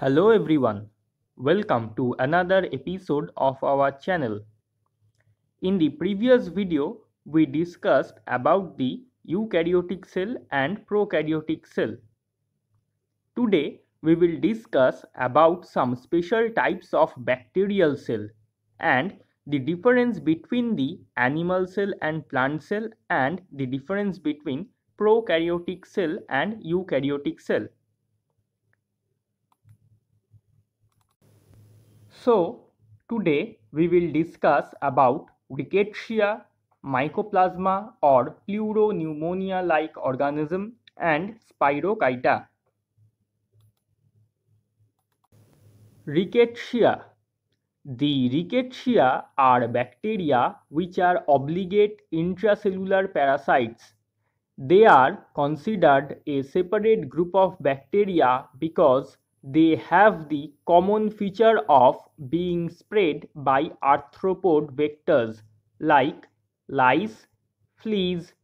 Hello everyone, welcome to another episode of our channel. In the previous video, we discussed about the eukaryotic cell and prokaryotic cell. Today, we will discuss about some special types of bacterial cell and the difference between the animal cell and plant cell and the difference between prokaryotic cell and eukaryotic cell. So today we will discuss about rickettsia, mycoplasma or pleuropneumonia like organism and Spirocheta. Rickettsia the Rickettsia are bacteria which are obligate intracellular parasites. They are considered a separate group of bacteria because they have the common feature of being spread by arthropod vectors like lice, fleas,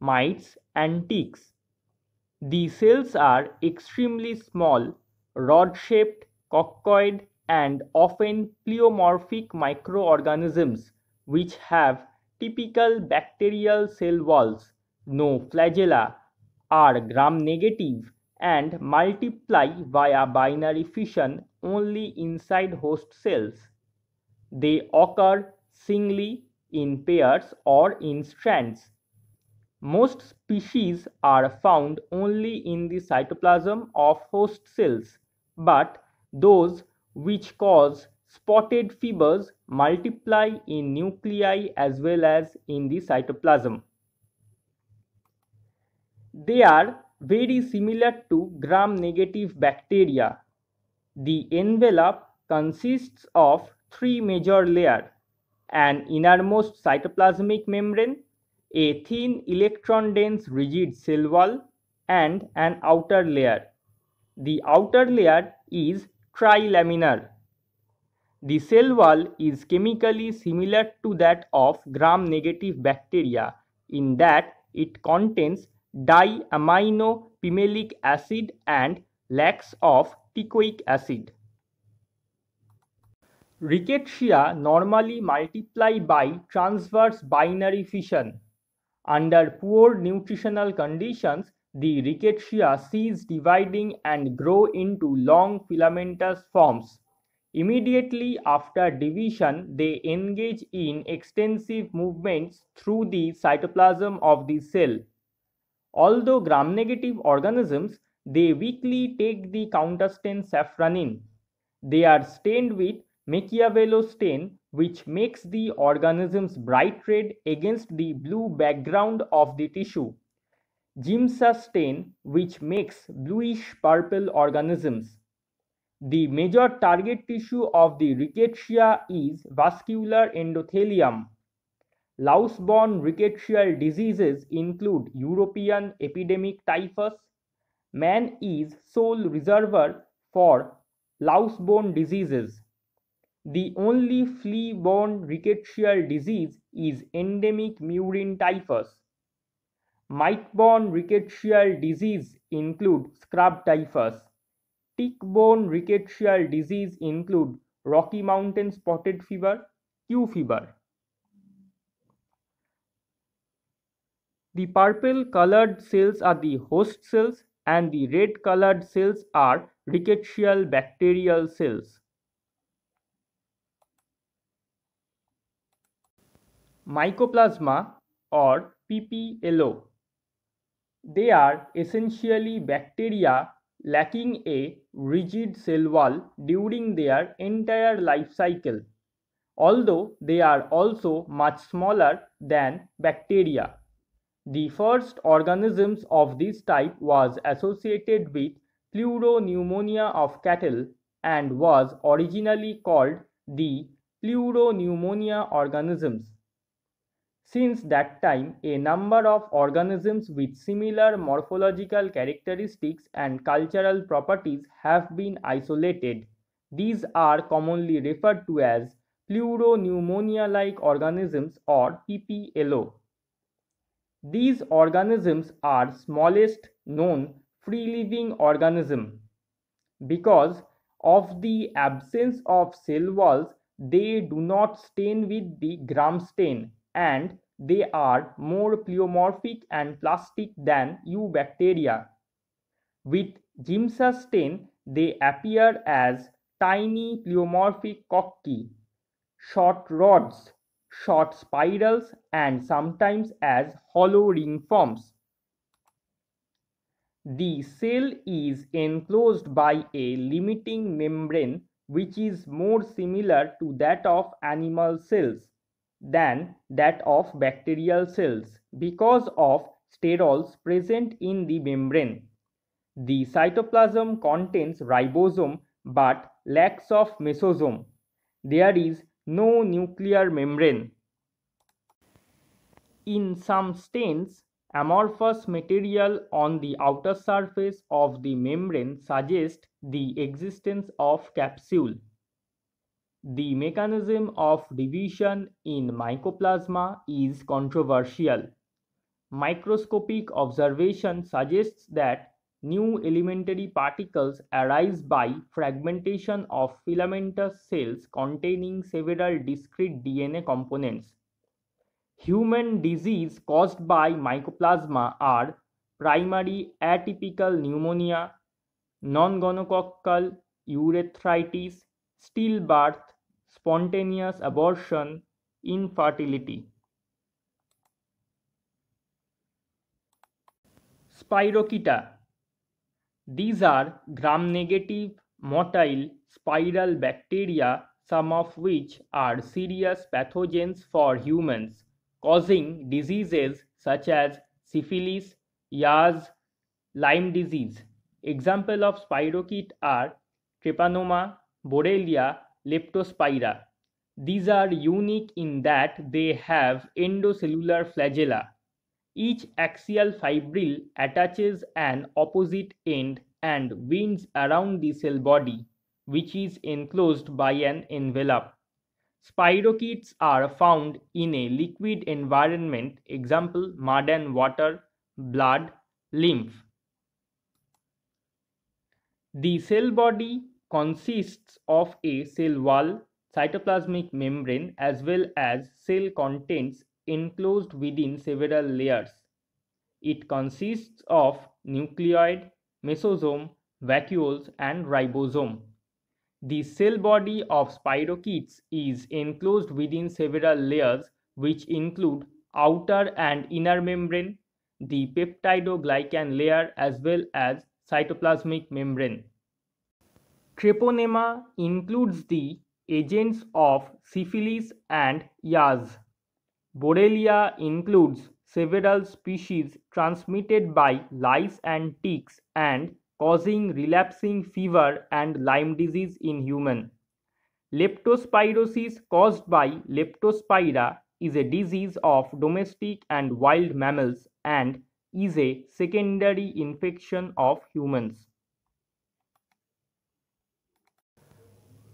mites, and ticks. The cells are extremely small, rod shaped, coccoid, and often pleomorphic microorganisms which have typical bacterial cell walls. No flagella are gram negative and multiply via binary fission only inside host cells. They occur singly, in pairs, or in strands. Most species are found only in the cytoplasm of host cells, but those which cause spotted fevers multiply in nuclei as well as in the cytoplasm. They are very similar to gram-negative bacteria. The envelope consists of three major layers, an innermost cytoplasmic membrane, a thin electron-dense rigid cell wall, and an outer layer. The outer layer is trilaminar. The cell wall is chemically similar to that of gram-negative bacteria in that it contains diaminopimelic acid and lacks of ticoic acid. Rickettsia normally multiply by transverse binary fission. Under poor nutritional conditions, the Rickettsia cease dividing and grow into long filamentous forms. Immediately after division, they engage in extensive movements through the cytoplasm of the cell. Although gram-negative organisms, they weakly take the counterstain safranin. They are stained with Machiavello stain which makes the organism's bright red against the blue background of the tissue. Gimsa stain which makes bluish purple organisms. The major target tissue of the rickettsia is vascular endothelium. Louse-borne rickettsial diseases include European epidemic typhus. Man is sole reservoir for louse-borne diseases. The only flea-borne rickettsial disease is endemic murine typhus. Mite-borne rickettsial disease include scrub typhus. Tick-borne rickettsial disease include Rocky Mountain spotted fever, Q fever. The purple colored cells are the host cells and the red colored cells are rickettsial bacterial cells. Mycoplasma or PPLO. They are essentially bacteria lacking a rigid cell wall during their entire life cycle, although they are also much smaller than bacteria. The first organisms of this type was associated with pleuropneumonia of cattle and was originally called the pleuropneumonia organisms. Since that time, a number of organisms with similar morphological characteristics and cultural properties have been isolated. These are commonly referred to as pleuropneumonia-like organisms or PPLO. These organisms are smallest known free-living organism. Because of the absence of cell walls, they do not stain with the gram stain and they are more pleomorphic and plastic than eubacteria. With Gimsa stain, they appear as tiny pleomorphic cocci, short rods short spirals and sometimes as hollow ring forms. The cell is enclosed by a limiting membrane which is more similar to that of animal cells than that of bacterial cells because of sterols present in the membrane. The cytoplasm contains ribosome but lacks of mesosome. There is no nuclear membrane. In some stains, amorphous material on the outer surface of the membrane suggests the existence of capsule. The mechanism of division in mycoplasma is controversial. Microscopic observation suggests that new elementary particles arise by fragmentation of filamentous cells containing several discrete DNA components. Human disease caused by mycoplasma are primary atypical pneumonia, non-gonococcal urethritis, stillbirth, spontaneous abortion, infertility. Spirocheta these are gram-negative motile spiral bacteria, some of which are serious pathogens for humans, causing diseases such as syphilis, YAS, Lyme disease. Example of spirochete are Treponema, Borrelia, Leptospira. These are unique in that they have endocellular flagella each axial fibril attaches an opposite end and winds around the cell body, which is enclosed by an envelope. Spirochetes are found in a liquid environment, example mud and water, blood, lymph. The cell body consists of a cell wall, cytoplasmic membrane as well as cell contents enclosed within several layers. It consists of nucleoid, mesosome, vacuoles and ribosome. The cell body of spirochetes is enclosed within several layers which include outer and inner membrane, the peptidoglycan layer as well as cytoplasmic membrane. Treponema includes the agents of syphilis and YAS. Borrelia includes several species transmitted by lice and ticks and causing relapsing fever and Lyme disease in human. Leptospirosis caused by Leptospira is a disease of domestic and wild mammals and is a secondary infection of humans.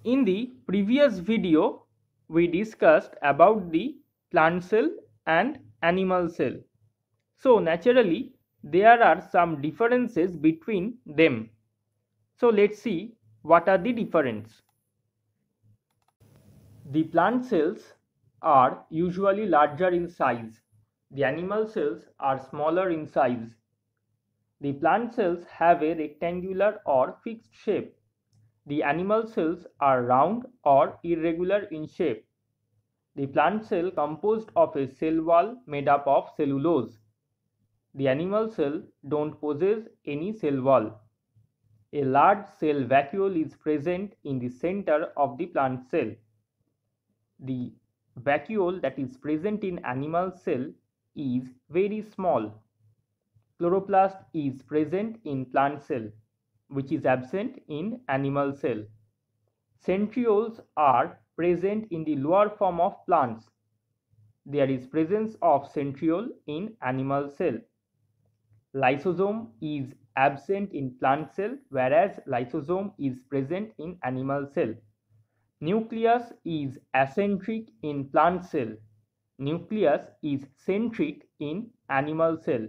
In the previous video, we discussed about the plant cell and animal cell. So naturally there are some differences between them. So let's see what are the differences. The plant cells are usually larger in size. The animal cells are smaller in size. The plant cells have a rectangular or fixed shape. The animal cells are round or irregular in shape. The plant cell composed of a cell wall made up of cellulose. The animal cell don't possess any cell wall. A large cell vacuole is present in the center of the plant cell. The vacuole that is present in animal cell is very small. Chloroplast is present in plant cell which is absent in animal cell. Centrioles are present in the lower form of plants. There is presence of centriole in animal cell. Lysosome is absent in plant cell whereas lysosome is present in animal cell. Nucleus is eccentric in plant cell. Nucleus is centric in animal cell.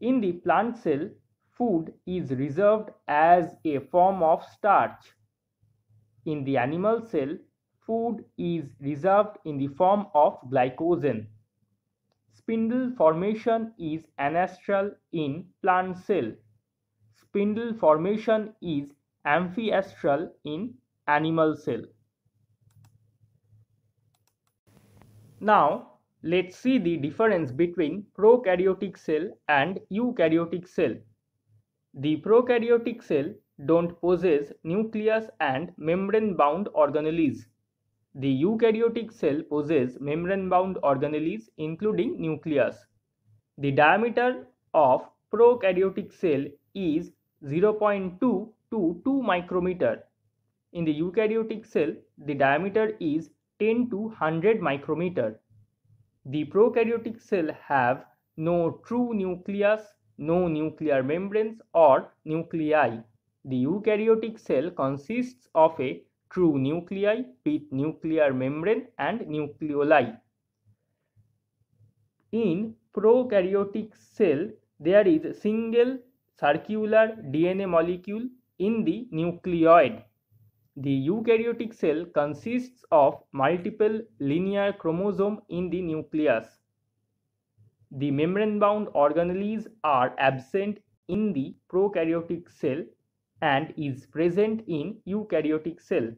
In the plant cell, food is reserved as a form of starch. In the animal cell, food is reserved in the form of glycogen. Spindle formation is anastral in plant cell. Spindle formation is amphiastral in animal cell. Now, let's see the difference between prokaryotic cell and eukaryotic cell. The prokaryotic cell don't possess nucleus and membrane-bound organelles. The eukaryotic cell possesses membrane-bound organelles including nucleus. The diameter of prokaryotic cell is 0.2 to 2 micrometer. In the eukaryotic cell, the diameter is 10 to 100 micrometer. The prokaryotic cell have no true nucleus, no nuclear membranes or nuclei. The eukaryotic cell consists of a true nuclei with nuclear membrane and nucleoli. In prokaryotic cell, there is a single circular DNA molecule in the nucleoid. The eukaryotic cell consists of multiple linear chromosomes in the nucleus. The membrane-bound organelles are absent in the prokaryotic cell and is present in eukaryotic cell.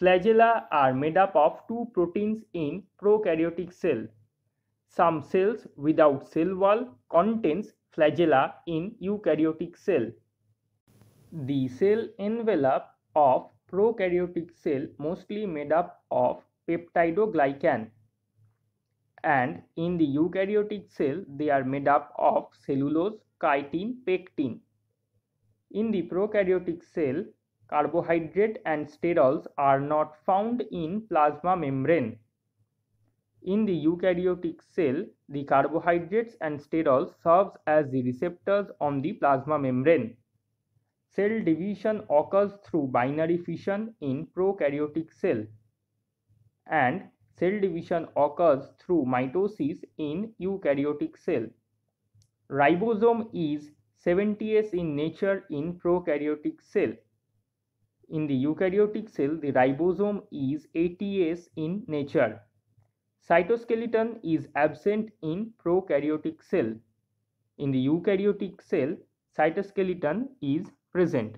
Flagella are made up of two proteins in prokaryotic cell. Some cells without cell wall contains flagella in eukaryotic cell. The cell envelope of prokaryotic cell mostly made up of peptidoglycan and in the eukaryotic cell they are made up of cellulose, chitin, pectin. In the prokaryotic cell, carbohydrate and sterols are not found in plasma membrane. In the eukaryotic cell, the carbohydrates and sterols serves as the receptors on the plasma membrane. Cell division occurs through binary fission in prokaryotic cell and cell division occurs through mitosis in eukaryotic cell. Ribosome is 70s in nature in prokaryotic cell. In the eukaryotic cell, the ribosome is 80s in nature. Cytoskeleton is absent in prokaryotic cell. In the eukaryotic cell, cytoskeleton is present.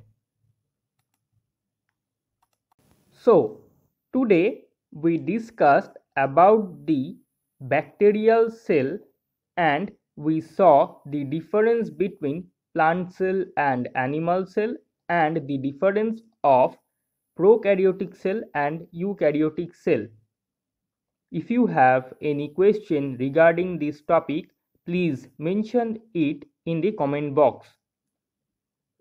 So, today we discussed about the bacterial cell and we saw the difference between plant cell and animal cell and the difference of prokaryotic cell and eukaryotic cell. If you have any question regarding this topic, please mention it in the comment box.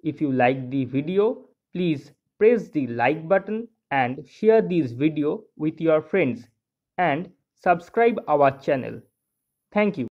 If you like the video, please press the like button and share this video with your friends and subscribe our channel. Thank you.